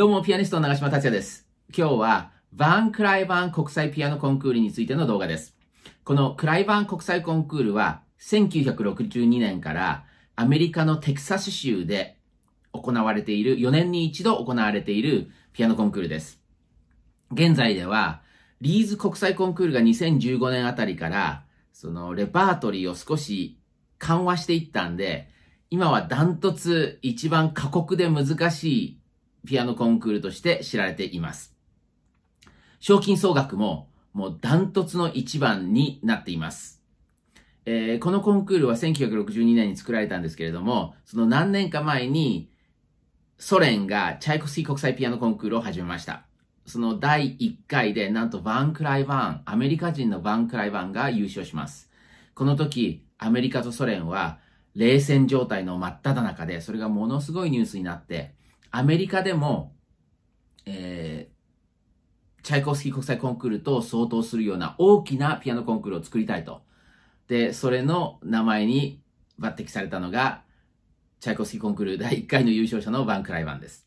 どうも、ピアニストの長島達也です。今日は、バン・クライバン国際ピアノコンクールについての動画です。このクライバン国際コンクールは、1962年からアメリカのテキサス州で行われている、4年に一度行われているピアノコンクールです。現在では、リーズ国際コンクールが2015年あたりから、そのレパートリーを少し緩和していったんで、今はダントツ一番過酷で難しいピアノコンクールとして知られています。賞金総額ももうダントツの一番になっています。えー、このコンクールは1962年に作られたんですけれども、その何年か前にソ連がチャイコフスキー国際ピアノコンクールを始めました。その第1回でなんとバンクライバーン、アメリカ人のバンクライバーンが優勝します。この時、アメリカとソ連は冷戦状態の真っ只中で、それがものすごいニュースになって、アメリカでも、えー、チャイコフスキー国際コンクールと相当するような大きなピアノコンクールを作りたいと。で、それの名前に抜擢されたのが、チャイコフスキーコンクール第1回の優勝者のバンクライバンです。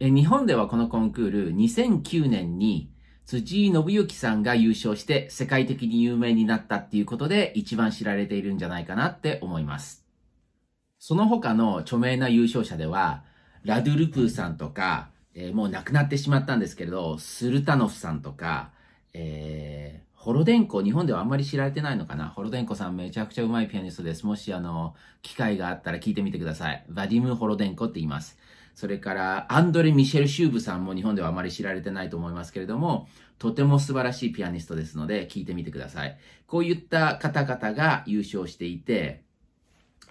え日本ではこのコンクール2009年に辻井信之さんが優勝して世界的に有名になったっていうことで一番知られているんじゃないかなって思います。その他の著名な優勝者では、ラドゥルプーさんとか、えー、もう亡くなってしまったんですけれど、スルタノフさんとか、えー、ホロデンコ、日本ではあんまり知られてないのかな。ホロデンコさんめちゃくちゃうまいピアニストです。もしあの、機会があったら聞いてみてください。バディム・ホロデンコって言います。それから、アンドレ・ミシェル・シューブさんも日本ではあまり知られてないと思いますけれども、とても素晴らしいピアニストですので、聞いてみてください。こういった方々が優勝していて、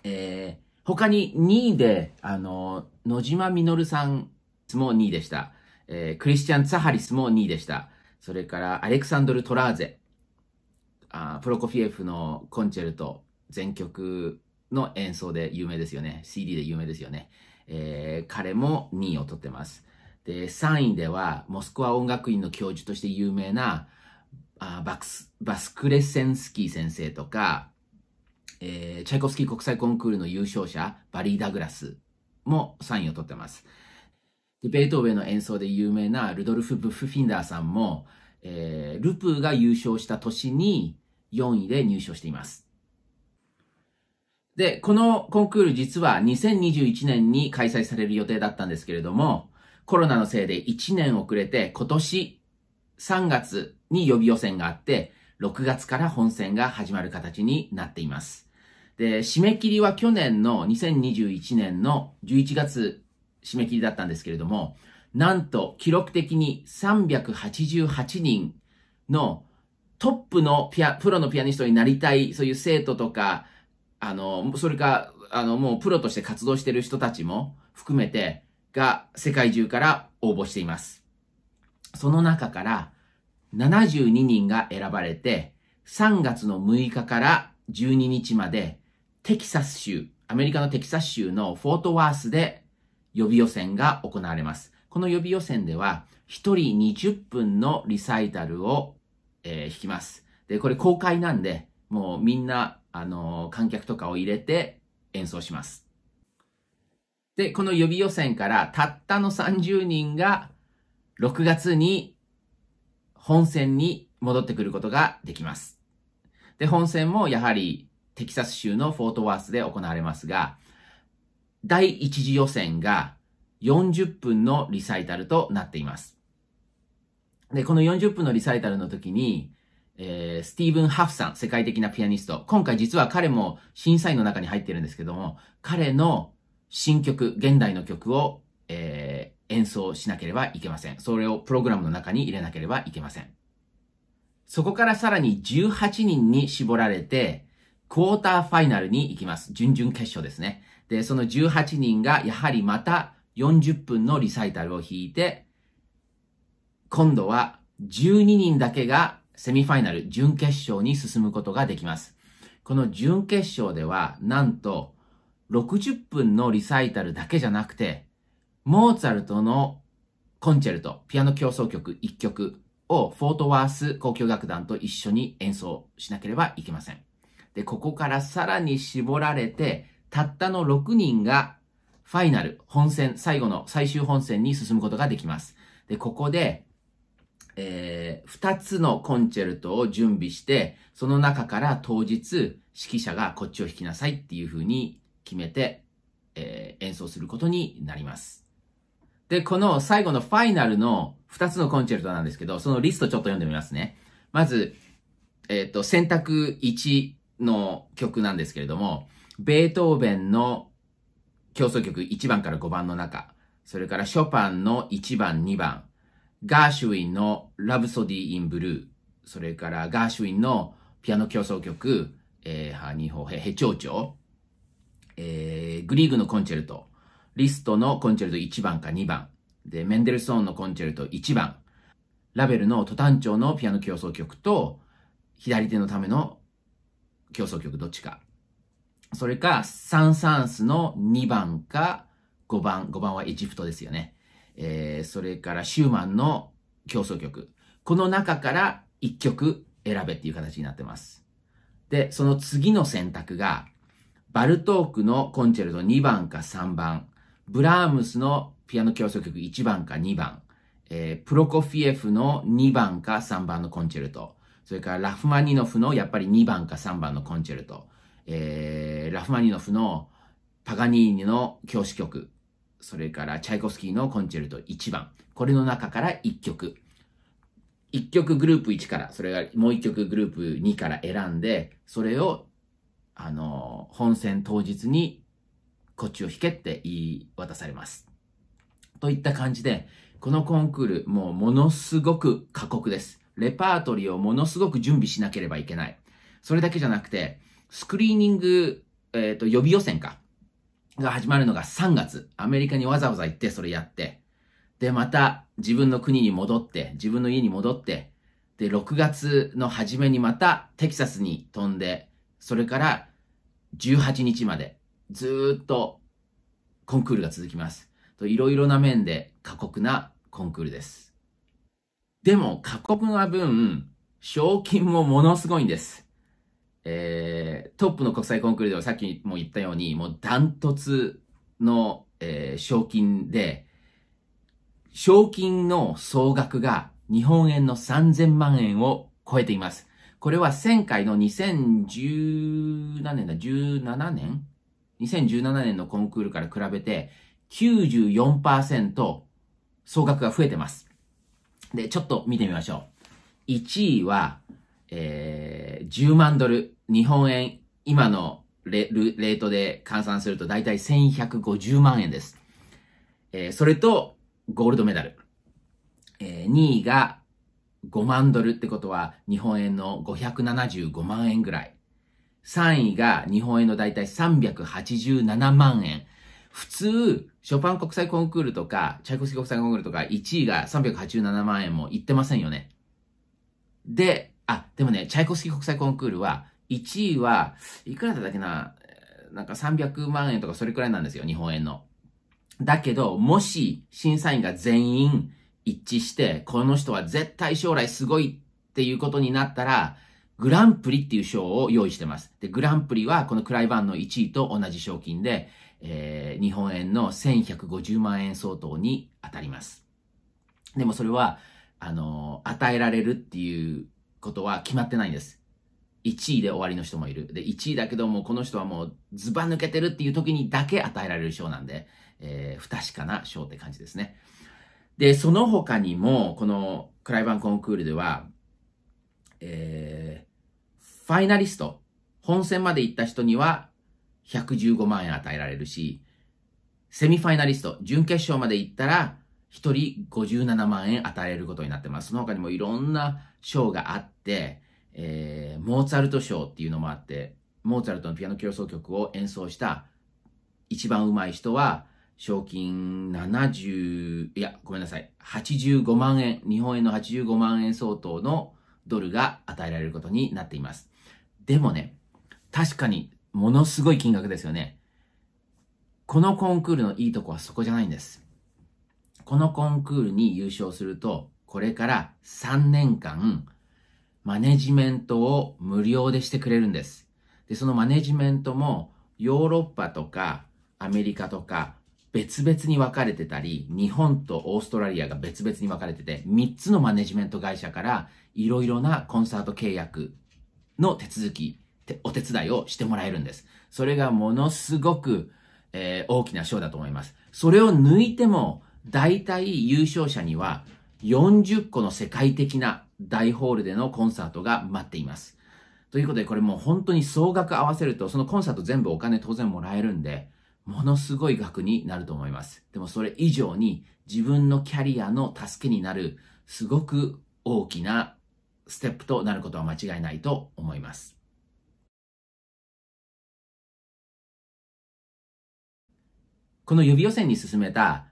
えー他に2位で、あの、野島実さんも2位でした。えー、クリスチャン・ツァハリスも2位でした。それから、アレクサンドル・トラーゼ。あプロコフィエフのコンチェルト、全曲の演奏で有名ですよね。CD で有名ですよね。えー、彼も2位を取ってます。で、3位では、モスクワ音楽院の教授として有名な、あバクスバスクレセンスキー先生とか、えー、チャイコフスキー国際コンクールの優勝者、バリー・ダグラスも3位を取ってます。で、ベートーベンの演奏で有名なルドルフ・ブッフフィンダーさんも、えー、ルプが優勝した年に4位で入賞しています。で、このコンクール実は2021年に開催される予定だったんですけれども、コロナのせいで1年遅れて今年3月に予備予選があって、6月から本選が始まる形になっています。で、締め切りは去年の2021年の11月締め切りだったんですけれども、なんと記録的に388人のトップのピア、プロのピアニストになりたい、そういう生徒とか、あの、それか、あの、もうプロとして活動してる人たちも含めて、が世界中から応募しています。その中から72人が選ばれて、3月の6日から12日まで、テキサス州、アメリカのテキサス州のフォートワースで予備予選が行われます。この予備予選では、1人20分のリサイタルを、えー、弾きます。で、これ公開なんで、もうみんな、あのー、観客とかを入れて演奏します。で、この予備予選からたったの30人が6月に本線に戻ってくることができます。で、本線もやはりテキサス州のフォートワースで行われますが、第1次予選が40分のリサイタルとなっています。で、この40分のリサイタルの時に、えー、スティーブン・ハフさん、世界的なピアニスト。今回実は彼も審査員の中に入ってるんですけども、彼の新曲、現代の曲を、え演奏しなければいけません。それをプログラムの中に入れなければいけません。そこからさらに18人に絞られて、クォーターファイナルに行きます。準々決勝ですね。で、その18人がやはりまた40分のリサイタルを弾いて、今度は12人だけがセミファイナル、準決勝に進むことができます。この準決勝では、なんと60分のリサイタルだけじゃなくて、モーツァルトのコンチェルト、ピアノ競争曲1曲をフォートワース交響楽団と一緒に演奏しなければいけません。で、ここからさらに絞られて、たったの6人がファイナル、本戦、最後の最終本戦に進むことができます。で、ここで、えー、2つのコンチェルトを準備して、その中から当日、指揮者がこっちを弾きなさいっていうふうに決めて、えー、演奏することになります。で、この最後のファイナルの2つのコンチェルトなんですけど、そのリストちょっと読んでみますね。まず、えっ、ー、と、選択1の曲なんですけれども、ベートーベンの競争曲1番から5番の中、それからショパンの1番、2番、ガーシュウィンのラブソディ・イン・ブルー、それからガーシュウィンのピアノ競争曲、えー、ハニホヘ、ヘチョウチョウ、えー、グリーグのコンチェルト、リストのコンチェルト1番か2番、で、メンデルソーンのコンチェルト1番、ラベルのトタョ調のピアノ競争曲と、左手のための競争曲どっちか。それか、サンサンスの2番か5番、5番はエジプトですよね。えー、それからシューマンの競争曲。この中から1曲選べっていう形になってます。で、その次の選択が、バルトークのコンチェルト2番か3番、ブラームスのピアノ協奏曲1番か2番、えー、プロコフィエフの2番か3番のコンチェルト、それからラフマニノフのやっぱり2番か3番のコンチェルト、えー、ラフマニノフのパガニーニの教師曲、それからチャイコフスキーのコンチェルト1番、これの中から1曲、1曲グループ1から、それがもう1曲グループ2から選んで、それを、あの、本戦当日にこっちを引けって言い渡されます。といった感じで、このコンクール、もうものすごく過酷です。レパートリーをものすごく準備しなければいけない。それだけじゃなくて、スクリーニング、えっ、ー、と、予備予選か。が始まるのが3月。アメリカにわざわざ行って、それやって。で、また、自分の国に戻って、自分の家に戻って、で、6月の初めにまた、テキサスに飛んで、それから、18日まで、ずっとコンクールが続きます。いろいろな面で過酷なコンクールです。でも過酷な分、賞金もものすごいんです。えー、トップの国際コンクールではさっきも言ったように、もうダントツの、えー、賞金で、賞金の総額が日本円の3000万円を超えています。これは前回の2017年だ、17年2017年のコンクールから比べて94%総額が増えてます。で、ちょっと見てみましょう。1位は、えー、10万ドル。日本円、今のレートで換算すると大体1150万円です。えー、それと、ゴールドメダル。えー、2位が5万ドルってことは、日本円の575万円ぐらい。3位が日本円のだいたい387万円。普通、ショパン国際コンクールとか、チャイコフスキー国際コンクールとか、1位が387万円もいってませんよね。で、あ、でもね、チャイコフスキー国際コンクールは、1位はいくらだったっけな、なんか300万円とかそれくらいなんですよ、日本円の。だけど、もし審査員が全員一致して、この人は絶対将来すごいっていうことになったら、グランプリっていう賞を用意してます。で、グランプリはこのクライバンの1位と同じ賞金で、えー、日本円の1150万円相当に当たります。でもそれは、あのー、与えられるっていうことは決まってないんです。1位で終わりの人もいる。で、1位だけども、この人はもうズバ抜けてるっていう時にだけ与えられる賞なんで、えー、不確かな賞って感じですね。で、その他にも、このクライバンコンクールでは、えー、ファイナリスト、本戦まで行った人には115万円与えられるし、セミファイナリスト、準決勝まで行ったら、1人57万円与えることになってます。その他にもいろんな賞があって、えー、モーツァルト賞っていうのもあって、モーツァルトのピアノ競争曲を演奏した一番上手い人は、賞金70、いや、ごめんなさい、85万円、日本円の85万円相当のドルが与えられることになっています。でもね、確かにものすごい金額ですよね。このコンクールのいいとこはそこじゃないんです。このコンクールに優勝すると、これから3年間、マネジメントを無料でしてくれるんです。で、そのマネジメントも、ヨーロッパとか、アメリカとか、別々に分かれてたり、日本とオーストラリアが別々に分かれてて、3つのマネジメント会社からいろいろなコンサート契約の手続き、お手伝いをしてもらえるんです。それがものすごく、えー、大きな賞だと思います。それを抜いても、大体優勝者には40個の世界的な大ホールでのコンサートが待っています。ということで、これもう本当に総額合わせると、そのコンサート全部お金当然もらえるんで、ものすごい額になると思います。でもそれ以上に自分のキャリアの助けになるすごく大きなステップとなることは間違いないと思います。この予備予選に進めた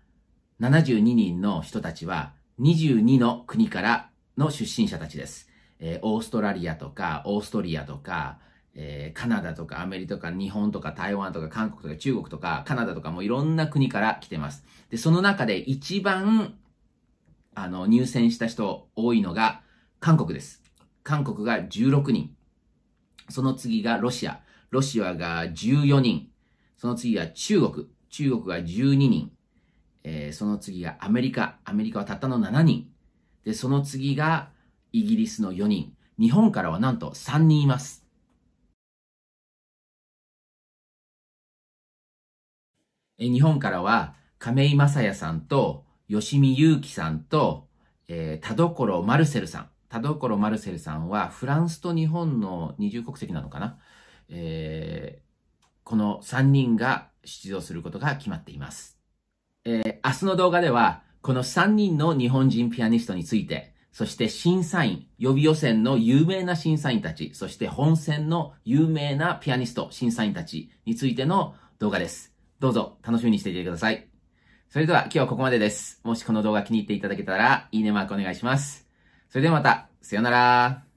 72人の人たちは22の国からの出身者たちです。えー、オーストラリアとか、オーストリアとか、えー、カナダとかアメリカとか日本とか台湾とか韓国とか中国とかカナダとかもいろんな国から来てます。で、その中で一番、あの、入選した人多いのが韓国です。韓国が16人。その次がロシア。ロシアが14人。その次が中国。中国が12人。えー、その次がアメリカ。アメリカはたったの7人。で、その次がイギリスの4人。日本からはなんと3人います。日本からは亀井正也さんと吉見祐希さんと、えー、田所マルセルさん。田所マルセルさんはフランスと日本の二重国籍なのかな、えー、この3人が出場することが決まっています。えー、明日の動画ではこの3人の日本人ピアニストについて、そして審査員、予備予選の有名な審査員たち、そして本戦の有名なピアニスト、審査員たちについての動画です。どうぞ楽しみにしていてください。それでは今日はここまでです。もしこの動画気に入っていただけたら、いいねマークお願いします。それではまた、さよなら。